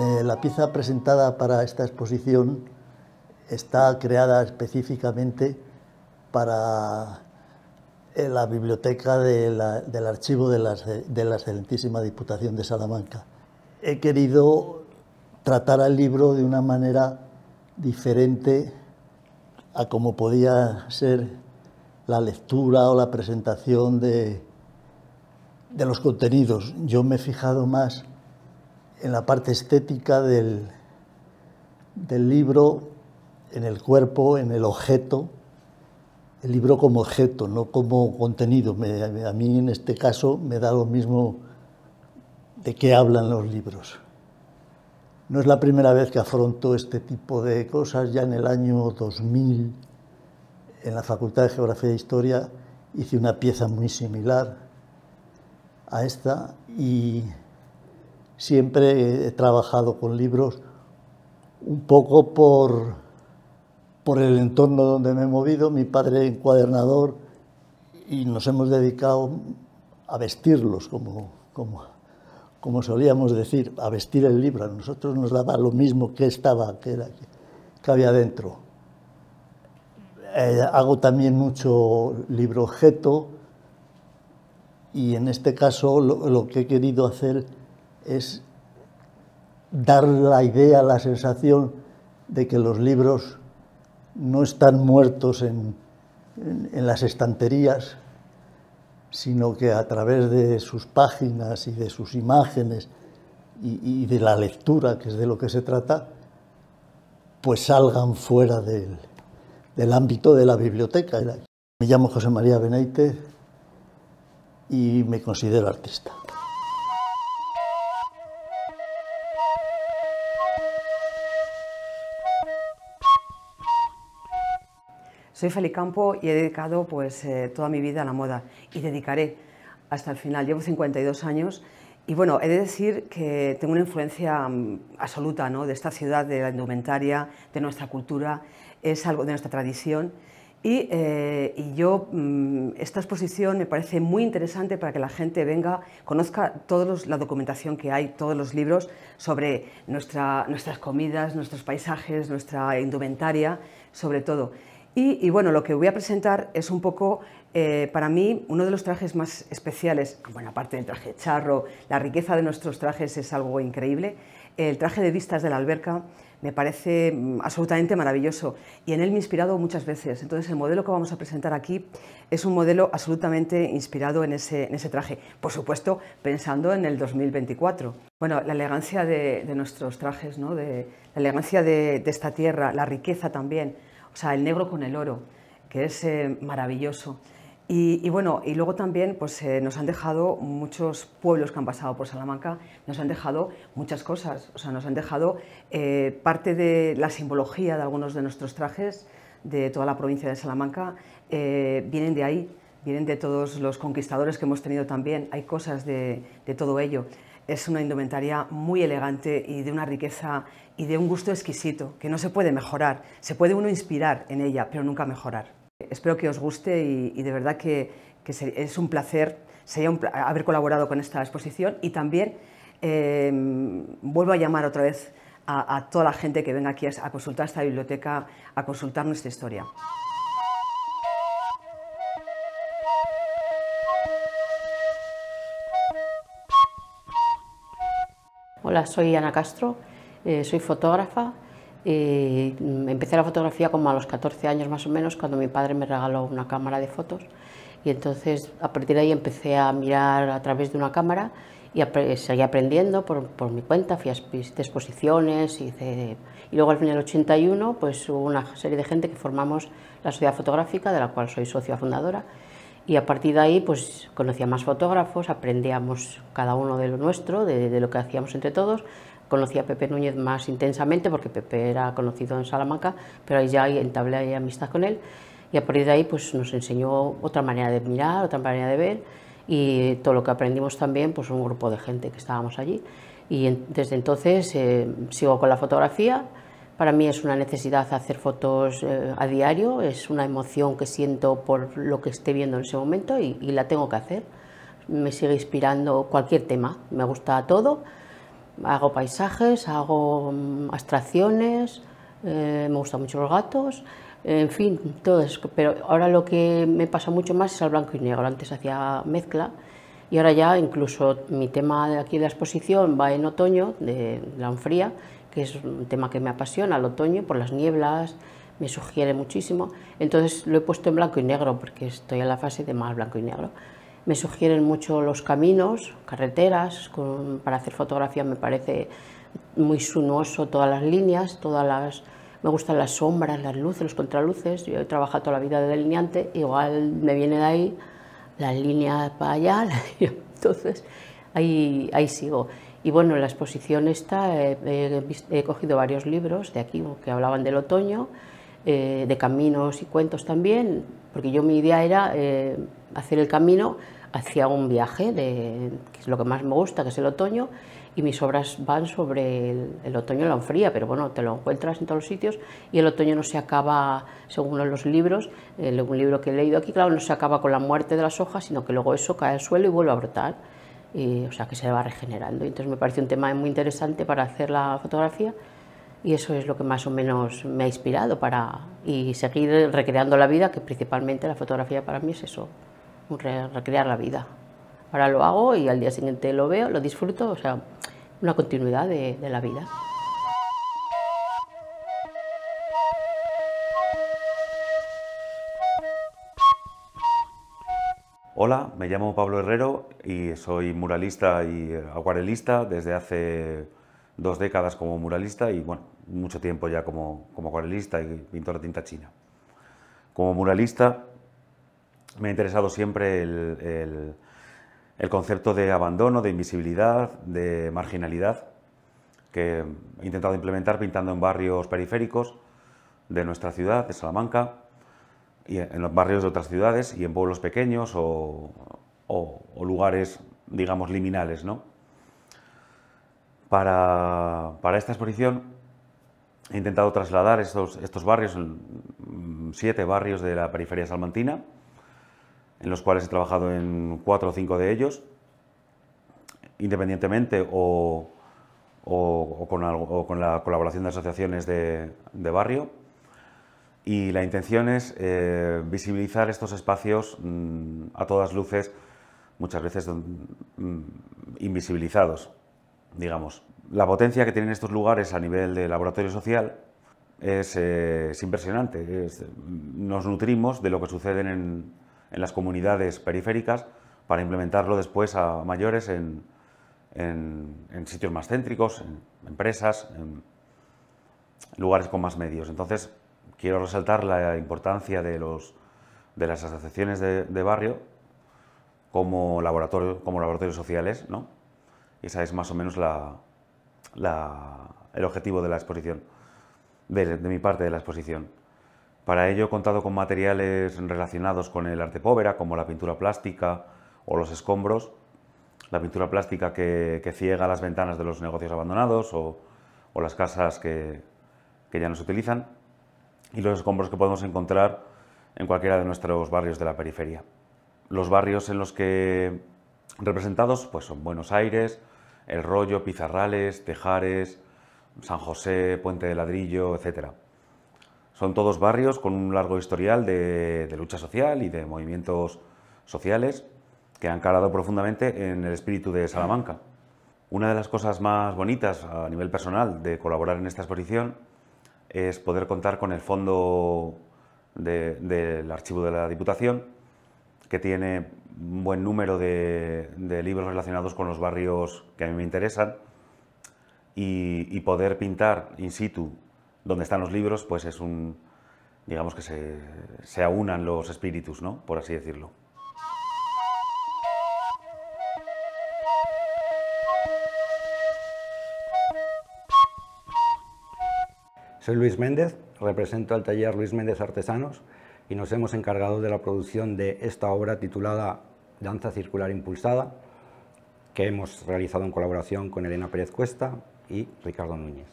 Eh, la pieza presentada para esta exposición está creada específicamente para eh, la biblioteca del archivo de la, excelentísima Diputación de Salamanca. He querido tratar al libro de una manera diferente a como podía ser la lectura o la presentación de los contenidos. Yo me he fijado más en la parte estética del, del libro, en el cuerpo, en el objeto, el libro como objeto, no como contenido. a mí en este caso me da lo mismo de qué hablan los libros. No es la primera vez que afronto este tipo de cosas. Ya en el año 2000, en la Facultad de Geografía e Historia, hice una pieza muy similar a esta y siempre he trabajado con libros un poco por, el entorno donde me he movido, mi padre encuadernador, y nos hemos dedicado a vestirlos, como, solíamos decir, a vestir el libro. A nosotros nos daba lo mismo que estaba, que, era, que había dentro. Eh, hago también mucho libro objeto y en este caso lo que he querido hacer es dar la idea, la sensación de que los libros no están muertos en, las estanterías, sino que a través de sus páginas y de sus imágenes y, de la lectura, que es de lo que se trata, pues salgan fuera del, del ámbito de la biblioteca. Me llamo José María Beneite y me considero artista. Soy Feli Campo y he dedicado pues, eh, toda mi vida a la moda y dedicaré hasta el final. Llevo 52 años y bueno, he de decir que tengo una influencia mm, absoluta ¿no? de esta ciudad, de la indumentaria, de nuestra cultura, es algo de nuestra tradición. Y, eh, y yo, mm, esta exposición me parece muy interesante para que la gente venga, conozca toda la documentación que hay, todos los libros sobre nuestra, nuestras comidas, nuestros paisajes, nuestra indumentaria, sobre todo. Y, bueno, lo que voy a presentar es un poco, eh, para mí, uno de los trajes más especiales, bueno, aparte del traje charro, la riqueza de nuestros trajes es algo increíble. El traje de vistas de la alberca me parece mm, absolutamente maravilloso y en él me he inspirado muchas veces. Entonces, el modelo que vamos a presentar aquí es un modelo absolutamente inspirado en ese, traje, por supuesto, pensando en el 2024. Bueno, la elegancia de, nuestros trajes, ¿no? la elegancia de esta tierra, la riqueza también o sea, el negro con el oro, que es eh, maravilloso. Y, bueno, y luego también pues, eh, nos han dejado muchos pueblos que han pasado por Salamanca, nos han dejado muchas cosas, o sea, nos han dejado eh, parte de la simbología de algunos de nuestros trajes de toda la provincia de Salamanca, vienen de ahí, vienen de todos los conquistadores que hemos tenido también, hay cosas de todo ello es una indumentaria muy elegante y de una riqueza y de un gusto exquisito, que no se puede mejorar. Se puede uno inspirar en ella, pero nunca mejorar. Espero que os guste y, de verdad que, es un placer haber colaborado con esta exposición y también em, vuelvo a llamar otra vez a, toda la gente que venga aquí a consultar esta biblioteca, a consultar nuestra historia. Hola, soy Ana Castro, eh, soy fotógrafa. empecé la fotografía como a los 14 años más o menos, cuando mi padre me regaló una cámara de fotos. Y entonces a partir de ahí empecé a mirar a través de una cámara y seguí aprendiendo por, mi cuenta, fui a exposiciones. Y luego al final del 81 pues, hubo una serie de gente que formamos la Sociedad Fotográfica, de la cual soy socia fundadora y a partir de ahí, pues conocía más fotógrafos, aprendíamos cada uno de lo nuestro, de, lo que hacíamos entre todos. Conocí a Pepe Núñez más intensamente, porque Pepe era conocido en Salamanca, pero ahí ya entablé amistad con él. Y a partir de ahí, pues nos enseñó otra manera de mirar, otra manera de ver, y todo lo que aprendimos también, pues un grupo de gente que estábamos allí. Y desde entonces eh, sigo con la fotografía, para mí es una necesidad hacer fotos eh, a diario, es una emoción que siento por lo que esté viendo en ese momento y, la tengo que hacer. Me sigue inspirando cualquier tema, me gusta todo. Hago paisajes, hago mm, abstracciones, eh, me gustan mucho los gatos, en fin, todo eso. Pero ahora lo que me pasa mucho más es al blanco y negro. Antes hacía mezcla y ahora ya incluso mi tema de aquí de la exposición va en otoño, de la fría que es un tema que me apasiona, el otoño, por las nieblas, me sugiere muchísimo. Entonces lo he puesto en blanco y negro, porque estoy en la fase de más blanco y negro. Me sugieren mucho los caminos, carreteras, para hacer fotografía me parece muy sunoso todas las líneas, todas las... Me gustan las sombras, las luces, los contraluces. Yo he trabajado toda la vida de delineante, igual me viene de ahí la línea para allá, entonces ahí, ahí sigo. Y bueno, en la exposición esta eh, he cogido varios libros de aquí que hablaban del otoño, eh, de caminos y cuentos también, porque yo mi idea era eh, hacer el camino hacia un viaje, de, que es lo que más me gusta, que es el otoño, y mis obras van sobre el, otoño en la fría, pero bueno, te lo encuentras en todos los sitios y el otoño no se acaba, según los libros, un libro que he leído aquí, claro, no se acaba con la muerte de las hojas, sino que luego eso cae al suelo y vuelve a brotar y, o sea, que se va regenerando. Y entonces me parece un tema muy interesante para hacer la fotografía y eso es lo que más o menos me ha inspirado para y seguir recreando la vida, que principalmente la fotografía para mí es eso, recrear la vida. Ahora lo hago y al día siguiente lo veo, lo disfruto, o sea, una continuidad de la vida. Hola, me llamo Pablo Herrero y soy muralista y acuarelista desde hace dos décadas como muralista y bueno, mucho tiempo ya como, como acuarelista y pintor de tinta china. Como muralista me ha interesado siempre el, el, el concepto de abandono, de invisibilidad, de marginalidad que he intentado implementar pintando en barrios periféricos de nuestra ciudad, de Salamanca, y en los barrios de otras ciudades y en pueblos pequeños o, lugares, digamos, liminales, ¿no? Para, esta exposición he intentado trasladar estos, estos barrios, mm, siete barrios de la periferia salmantina, en los cuales he trabajado en cuatro o cinco de ellos, independientemente o, con, la colaboración de asociaciones de barrio y la intención es eh, visibilizar estos espacios mm, a todas luces, muchas veces mm, invisibilizados, digamos. La potencia que tienen estos lugares a nivel de laboratorio social es, eh, impresionante. nos nutrimos de lo que sucede en, las comunidades periféricas para implementarlo después a mayores en, en sitios más céntricos, en empresas, en lugares con más medios. Entonces, quiero resaltar la importancia de, las asociaciones de, barrio como, laboratorio, como laboratorios sociales, ¿no? Y esa es más o menos el objetivo de la exposición, de, mi parte de la exposición. Para ello he contado con materiales relacionados con el arte povera, como la pintura plástica o los escombros, la pintura plástica que, ciega las ventanas de los negocios abandonados o, las casas que, que ya no se utilizan, y los escombros que podemos encontrar en cualquiera de nuestros barrios de la periferia. Los barrios en los que representados pues son Buenos Aires, El Rollo, Pizarrales, Tejares, San José, Puente de Ladrillo, etc. Son todos barrios con un largo historial de, lucha social y de movimientos sociales que han calado profundamente en el espíritu de Salamanca. Una de las cosas más bonitas a nivel personal de colaborar en esta exposición es poder contar con el fondo del archivo de la Diputación, que tiene un buen número de, libros relacionados con los barrios que a mí me interesan, y, poder pintar in situ donde están los libros, pues es un, digamos que se, se aunan los espíritus, ¿no? por así decirlo. Soy Luis Méndez, represento al taller Luis Méndez Artesanos y nos hemos encargado de la producción de esta obra titulada Danza Circular Impulsada, que hemos realizado en colaboración con Elena Pérez Cuesta y Ricardo Núñez.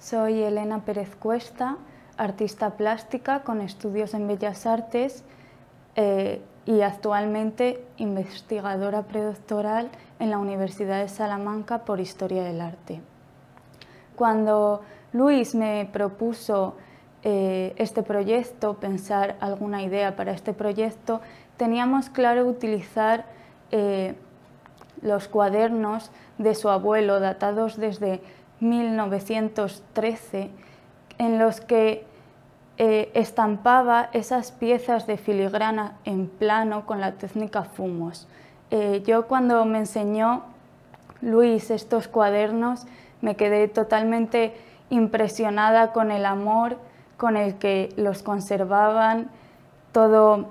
Soy Elena Pérez Cuesta, artista plástica con estudios en Bellas Artes eh, y actualmente investigadora predoctoral en la Universidad de Salamanca por Historia del Arte. Cuando Luis me propuso eh, este proyecto, pensar alguna idea para este proyecto, teníamos claro utilizar eh, los cuadernos de su abuelo, datados desde 1913, en los que eh, estampaba esas piezas de filigrana en plano con la técnica Fumos. yo cuando me enseñó Luis estos cuadernos me quedé totalmente impresionada con el amor con el que los conservaban, todo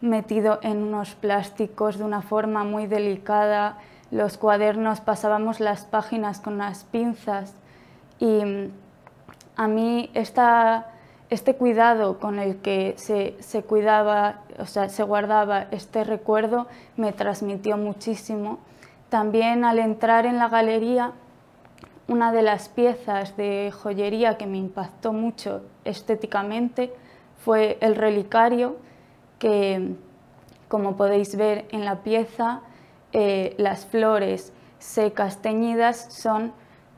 metido en unos plásticos de una forma muy delicada. Los cuadernos pasábamos las páginas con las pinzas y mm, a mí este cuidado con el que se, se cuidaba, o sea, se guardaba este recuerdo me transmitió muchísimo. También al entrar en la galería una de las piezas de joyería que me impactó mucho estéticamente fue el relicario, que como podéis ver en la pieza, eh, las flores secas teñidas son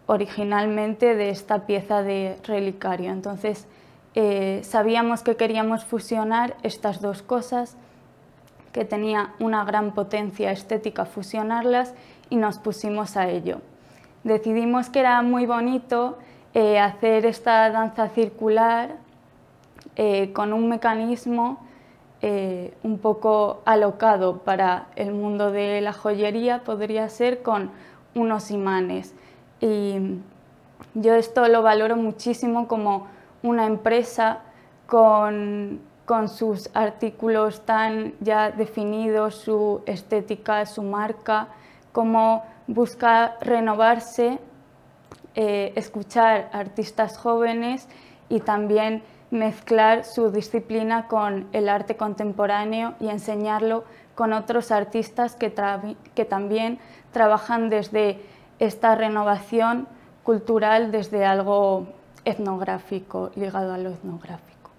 originalmente de esta pieza de relicario. Entonces eh, sabíamos que queríamos fusionar estas dos cosas, que tenía una gran potencia estética fusionarlas y nos pusimos a ello decidimos que era muy bonito eh, hacer esta danza circular eh, con un mecanismo eh, un poco alocado para el mundo de la joyería, podría ser con unos imanes. Y yo esto lo valoro muchísimo como una empresa con, con sus artículos tan ya definidos, su estética, su marca, como Busca renovarse, escuchar escuchar artistas jóvenes y también mezclar su disciplina con el arte contemporáneo y enseñarlo con otros artistas que, que también trabajan desde esta renovación cultural, desde algo etnográfico, ligado a lo etnográfico.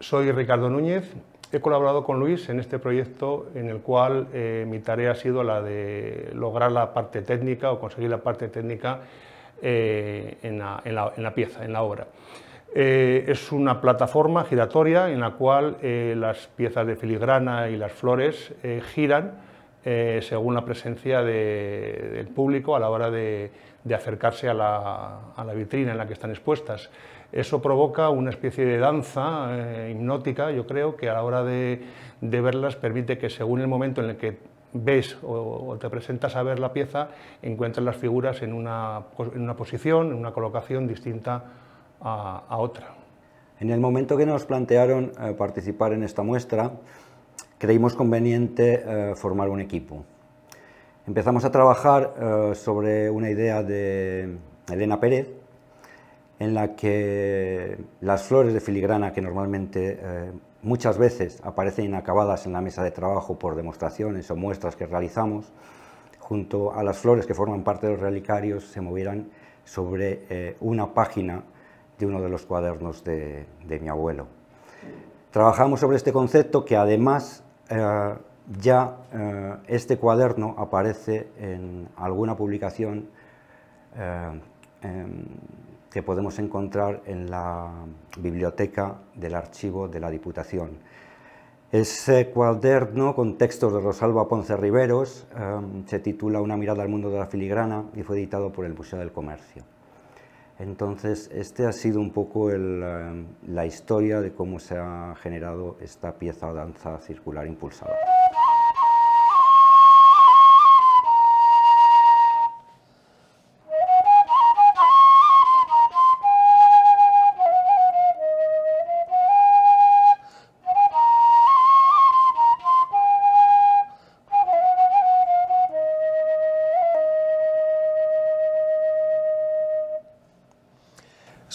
Soy Ricardo Núñez, He colaborado con Luis en este proyecto en el cual eh, mi tarea ha sido la de lograr la parte técnica o conseguir la parte técnica eh, en, la, pieza, en la obra. Eh, es una plataforma giratoria en la cual las piezas de filigrana y las flores giran según la presencia del público a la hora de, acercarse a la vitrina en la que están expuestas eso provoca una especie de danza eh, hipnótica, yo creo, que a la hora de, verlas permite que según el momento en el que ves o, te presentas a ver la pieza, encuentres las figuras en una, posición, en una colocación distinta a, otra. En el momento que nos plantearon eh, participar en esta muestra, creímos conveniente eh, formar un equipo. Empezamos a trabajar sobre una idea de Elena Pérez, en la que las flores de filigrana que normalmente eh, muchas veces aparecen inacabadas en la mesa de trabajo por demostraciones o muestras que realizamos, junto a las flores que forman parte de los relicarios se movieran sobre eh, una página de uno de los cuadernos de, mi abuelo. Trabajamos sobre este concepto que además eh, ya este cuaderno aparece en alguna publicación que podemos encontrar en la biblioteca del archivo de la Diputación. Ese cuaderno, con textos de Rosalba Ponce Riveros, em, se titula Una mirada al mundo de la filigrana y fue editado por el Museo del Comercio. Entonces, este ha sido un poco em, la historia de cómo se ha generado esta pieza danza circular impulsada.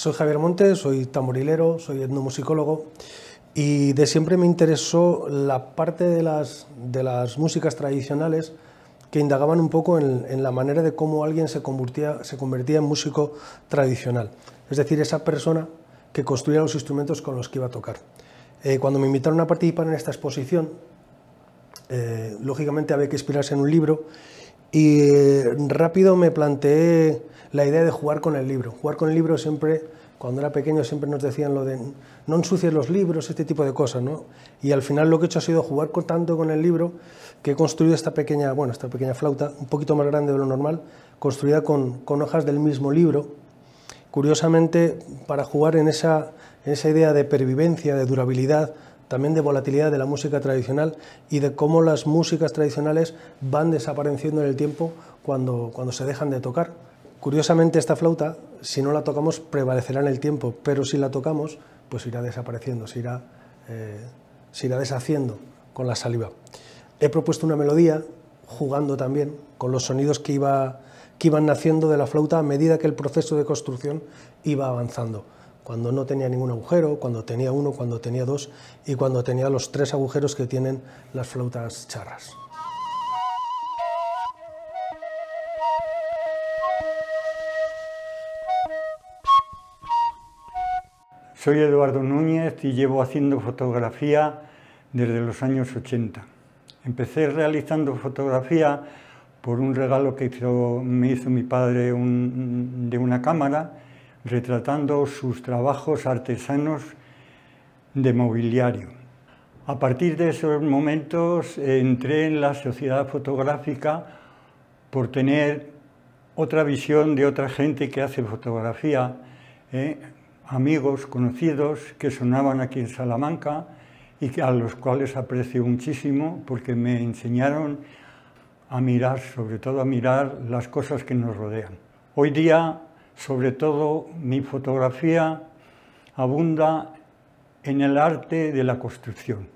Soy Javier Montes, soy tamborilero, soy etnomusicólogo y de siempre me interesó la parte de las, de las músicas tradicionales que indagaban un poco en, la manera de cómo alguien se convertía, se convertía en músico tradicional, es decir, esa persona que construía los instrumentos con los que iba a tocar. Eh, cuando me invitaron a participar en esta exposición, eh, lógicamente había que inspirarse en un libro y eh, rápido me planteé la idea de jugar con el libro. Jugar con el libro siempre, cuando era pequeño, siempre nos decían lo de no ensucies los libros, este tipo de cosas, ¿no? Y al final lo que he hecho ha sido jugar con, tanto con el libro que he construido esta pequeña, bueno, esta pequeña flauta, un poquito más grande de lo normal, construida con, hojas del mismo libro. Curiosamente, para jugar en en esa idea de pervivencia, de durabilidad, también de volatilidad de la música tradicional y de cómo las músicas tradicionales van desapareciendo en el tiempo cuando, cuando se dejan de tocar. Curiosamente esta flauta, si no la tocamos, prevalecerá en el tiempo, pero si la tocamos, pues irá desapareciendo, se irá, eh, deshaciendo con la saliva. He propuesto una melodía jugando también con los sonidos que, iba, que iban naciendo de la flauta a medida que el proceso de construcción iba avanzando cuando no tenía ningún agujero, cuando tenía uno, cuando tenía dos y cuando tenía los tres agujeros que tienen las flautas charras. Soy Eduardo Núñez y llevo haciendo fotografía desde los años 80. Empecé realizando fotografía por un regalo que me hizo mi padre de una cámara retratando sus trabajos artesanos de mobiliario. A partir de esos momentos entré en la sociedad fotográfica por tener otra visión de otra gente que hace fotografía, ¿eh? amigos, conocidos que sonaban aquí en Salamanca y a los cuales aprecio muchísimo porque me enseñaron a mirar, sobre todo a mirar las cosas que nos rodean. Hoy día sobre todo mi fotografía, abunda en el arte de la construcción,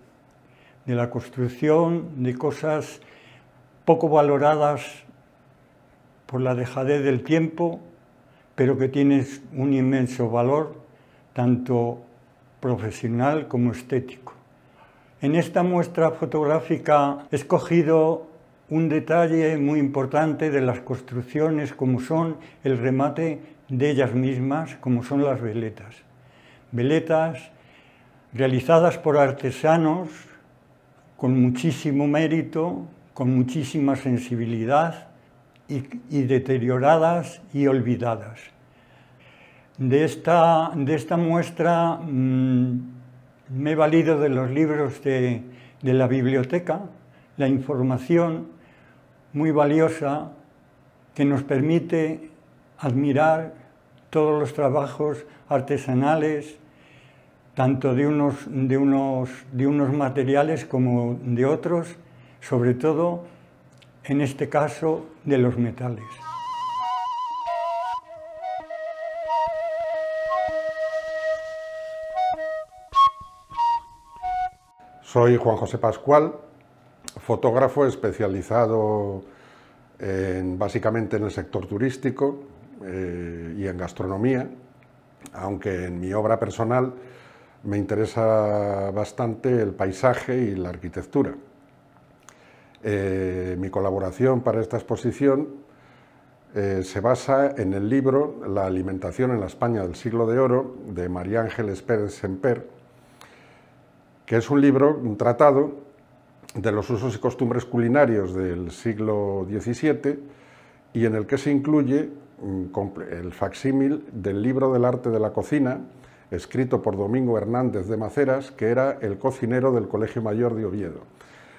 de la construcción de cosas poco valoradas por la dejadez del tiempo, pero que tienen un inmenso valor, tanto profesional como estético. En esta muestra fotográfica he escogido un detalle muy importante de las construcciones como son el remate de ellas mismas, como son las veletas. Veletas realizadas por artesanos con muchísimo mérito, con muchísima sensibilidad y, deterioradas y olvidadas. De esta, de esta muestra mm, me he valido de los libros de, de la biblioteca, la información muy valiosa que nos permite admirar todos los trabajos artesanales, tanto de unos, de unos, materiales como de otros, sobre todo en este caso de los metales. Soy Juan José Pascual, fotógrafo especializado básicamente en el sector turístico eh, y en gastronomía, aunque en mi obra personal me interesa bastante el paisaje y la arquitectura. Eh, mi colaboración para esta exposición eh, se basa en el libro La alimentación en la España del siglo de oro de María Ángeles Pérez Semper, que es un libro, un tratado, de los usos y costumbres culinarios del siglo XVII y en el que se incluye mm, el facsímil del libro del arte de la cocina, escrito por Domingo Hernández de Maceras, que era el cocinero del Colegio Mayor de Oviedo.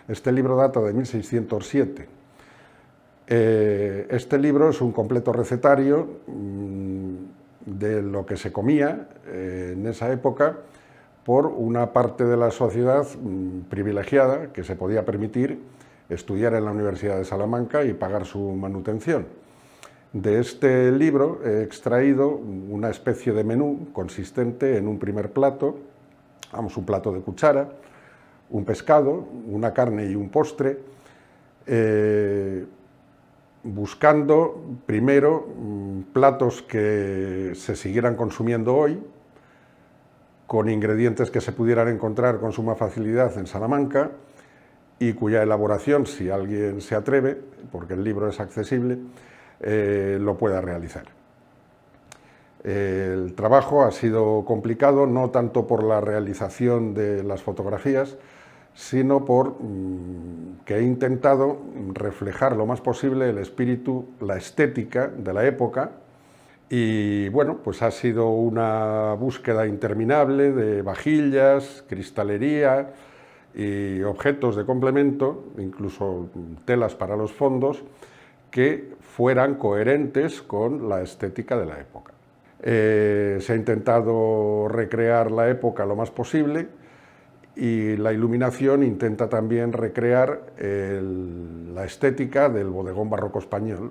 Este libro data de 1607. Eh, este libro es un completo recetario mm, de lo que se comía eh, en esa época por una parte de la sociedad mm, privilegiada que se podía permitir estudiar en la Universidad de Salamanca y pagar su manutención. De este libro he extraído una especie de menú consistente en un primer plato, vamos, un plato de cuchara, un pescado, una carne y un postre, eh, buscando primero mm, platos que se siguieran consumiendo hoy, con ingredientes que se pudieran encontrar con suma facilidad en Salamanca y cuya elaboración, si alguien se atreve, porque el libro es accesible, eh, lo pueda realizar. El trabajo ha sido complicado no tanto por la realización de las fotografías, sino por mm, que he intentado reflejar lo más posible el espíritu, la estética de la época, y bueno, pues ha sido una búsqueda interminable de vajillas, cristalería y objetos de complemento, incluso telas para los fondos, que fueran coherentes con la estética de la época. Eh, se ha intentado recrear la época lo más posible y la iluminación intenta también recrear la estética del bodegón barroco español,